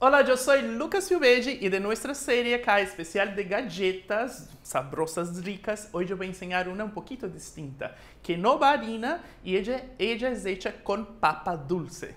Olá, eu sou Lucas Filbeide e de nossa série cá especial de galletas sabrosas ricas, hoje eu vou ensinar uma um pouquinho distinta, que é não barina e ela, ela é feita com papa dulce.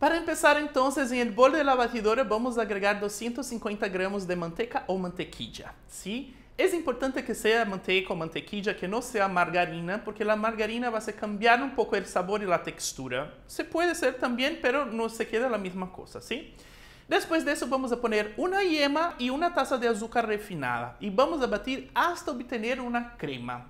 Para começar, então, em el bol de la batidora vamos agregar 250 gramas de manteca ou mantequilla, sim? ¿sí? É importante que seja manteiga ou mantequilla, que não seja margarina, porque a margarina vai cambiar um pouco o sabor e a textura. Se pode ser também, pero não se queda a mesma coisa, sim? Depois disso, vamos a poner uma yema e uma taça de açúcar refinada e vamos a batir obter uma crema.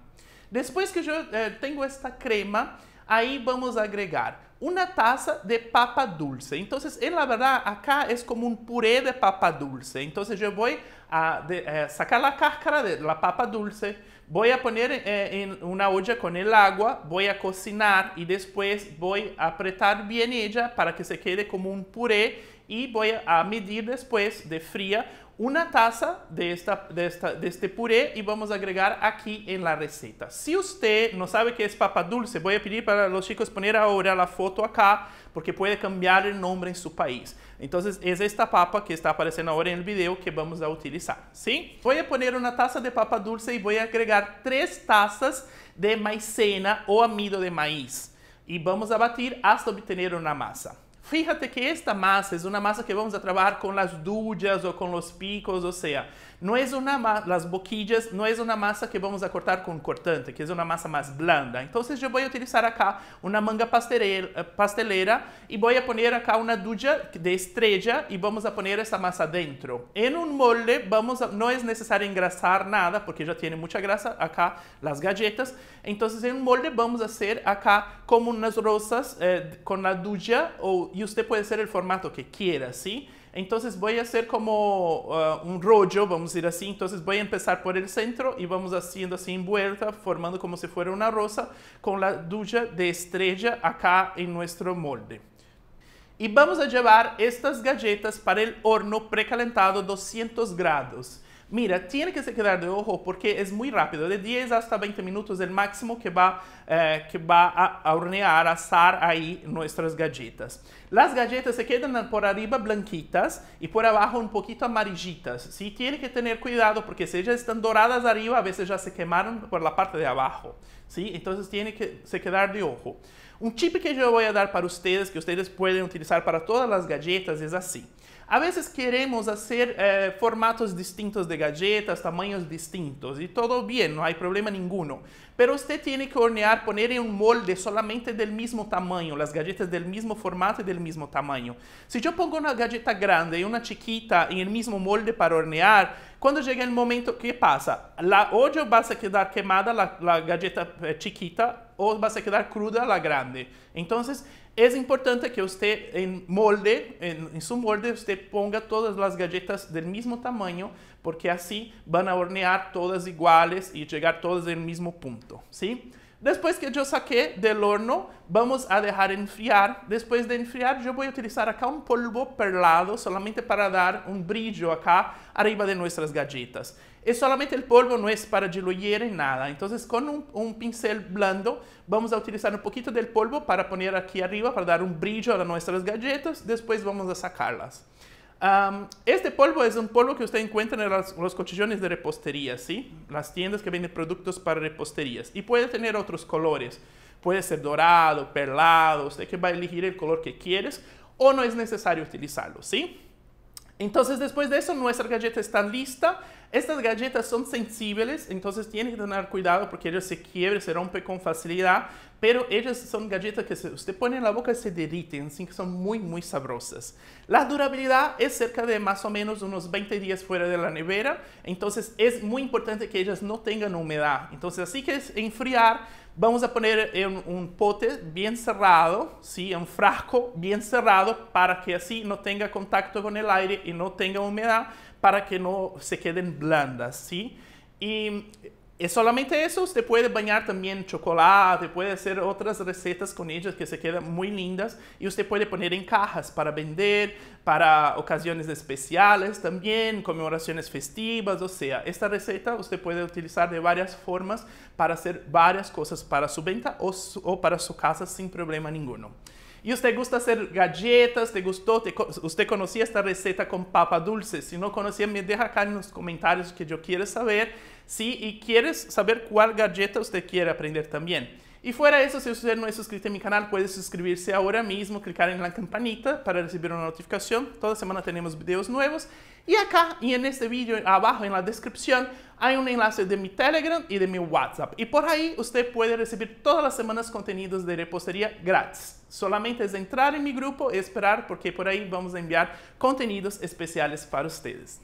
Depois que eu eh, tenho esta crema, aí vamos agregar una taza de papa dulce. Entonces, en la verdad, acá es como un puré de papa dulce. Entonces, yo voy a de, eh, sacar la cáscara de la papa dulce, Voy a poner eh, en una olla con el agua, voy a cocinar y después voy a apretar bien ella para que se quede como un puré y voy a medir después de fría una taza de, de, esta, de, este puré y vamos a agregar aquí en la receta. Si usted no sabe qué es papa dulce, voy a pedir para los chicos poner ahora la foto acá porque puede cambiar el nombre en su país. Então, é esta tá papa que está aparecendo agora no vídeo que vamos utilizar, sim? Vou a pôr uma taça de papa dulce e vou agregar três taças de maicena ou amido de maíz. E vamos a bater até obter uma massa. Fíjate que esta massa é uma massa que vamos a com as las ou com os picos, ou seja, não é uma las boquillas, não é uma massa que vamos a cortar com cortante, que é uma massa mais blanda. Então, eu vou utilizar acá uma manga pastelera, e eh, vou voy aqui poner acá de estrella e vamos a poner massa dentro. Em um molde vamos a, necessário es engrasar nada porque já tem muita grasa acá las galletas. Então, em um molde vamos a hacer acá como unas rosas eh, a la ou y usted puede hacer el formato que quiera, ¿sí? Entonces voy a hacer como uh, un rollo, vamos a ir así. Entonces voy a empezar por el centro y vamos haciendo así en vuelta, formando como si fuera una rosa, con la ducha de estrella acá en nuestro molde. Y vamos a llevar estas galletas para el horno precalentado a 200 grados. Mira, tiene que se quedar de ojo porque es muy rápido, de 10 hasta 20 minutos el máximo que va, eh, que va a, hornear, a asar ahí nuestras galletas. Las galletas se quedan por arriba blanquitas y por abajo un poquito amarillitas. Sí, tiene que tener cuidado porque si ya están doradas arriba, a veces ya se quemaron por la parte de abajo. Sí, entonces tiene que se quedar de ojo. Um tip que eu vou dar para vocês, que vocês podem utilizar para todas as gadgetas, é assim. A vezes queremos fazer é, formatos distintos de galletas, tamanhos distintos, e tudo bem, não há problema nenhum. Mas você tem que hornear, poner em um molde solamente del mesmo tamanho, as galletas del mesmo formato e do mesmo tamanho. Se eu pongo uma galleta grande e uma chiquita em el molde para hornear, quando chega o momento que passa, lá hoje eu basta dar queimada, a galleta eh, chiquita, ou basta dar cruda, a grande. Então, é importante que você, em molde, em, seu molde, você ponga todas as galletas do mesmo tamanho, porque assim vão hornear todas iguais e chegar todas no mesmo ponto, sim? ¿sí? Después que yo saqué del horno, vamos a dejar enfriar. Después de enfriar, yo voy a utilizar acá un polvo perlado solamente para dar un brillo acá arriba de nuestras galletas. Es solamente el polvo no es para diluir en nada. Entonces con un, un pincel blando vamos a utilizar un poquito del polvo para poner aquí arriba para dar un brillo a nuestras galletas. Después vamos a sacarlas este polvo es un polvo que usted encuentra en los cochillones de repostería, ¿sí? Las tiendas que venden productos para reposterías. Y puede tener otros colores. Puede ser dorado, perlado, usted que va a elegir el color que quieres o no es necesario utilizarlo, ¿sí? Entonces, después de eso, nuestra galleta está lista. Estas galletas son sensibles, entonces tienen que tener cuidado porque ellas se quiebran, se rompen con facilidad, pero ellas son galletas que se, usted pone en la boca y se derriten, así que son muy, muy sabrosas. La durabilidad es cerca de más o menos unos 20 días fuera de la nevera, entonces es muy importante que ellas no tengan humedad. Entonces, así que enfriar, vamos a poner en un pote bien cerrado, ¿sí? un frasco bien cerrado para que así no tenga contacto con el aire y no tenga humedad para que no se queden blandas, ¿sí? Y solamente eso, usted puede bañar también chocolate, puede hacer otras recetas con ellas que se quedan muy lindas y usted puede poner en cajas para vender, para ocasiones especiales también, conmemoraciones festivas, o sea, esta receta usted puede utilizar de varias formas para hacer varias cosas para su venta o para su casa sin problema ninguno. E você gosta de galletas, te Você te, usted esta receta com papa dulce. Se não conhecia, me deja cá nos comentários que eu quero saber. Sim, e queres saber qual galleta você quer aprender também? Y fuera de eso, si usted no es suscrito a mi canal, puede suscribirse ahora mismo, clicar en la campanita para recibir una notificación. Toda semana tenemos videos nuevos. Y acá y en este vídeo, abajo en la descripción, hay un enlace de mi Telegram y de mi WhatsApp. Y por ahí usted puede recibir todas las semanas contenidos de repostería gratis. Solamente es entrar en mi grupo y esperar porque por ahí vamos a enviar contenidos especiales para ustedes.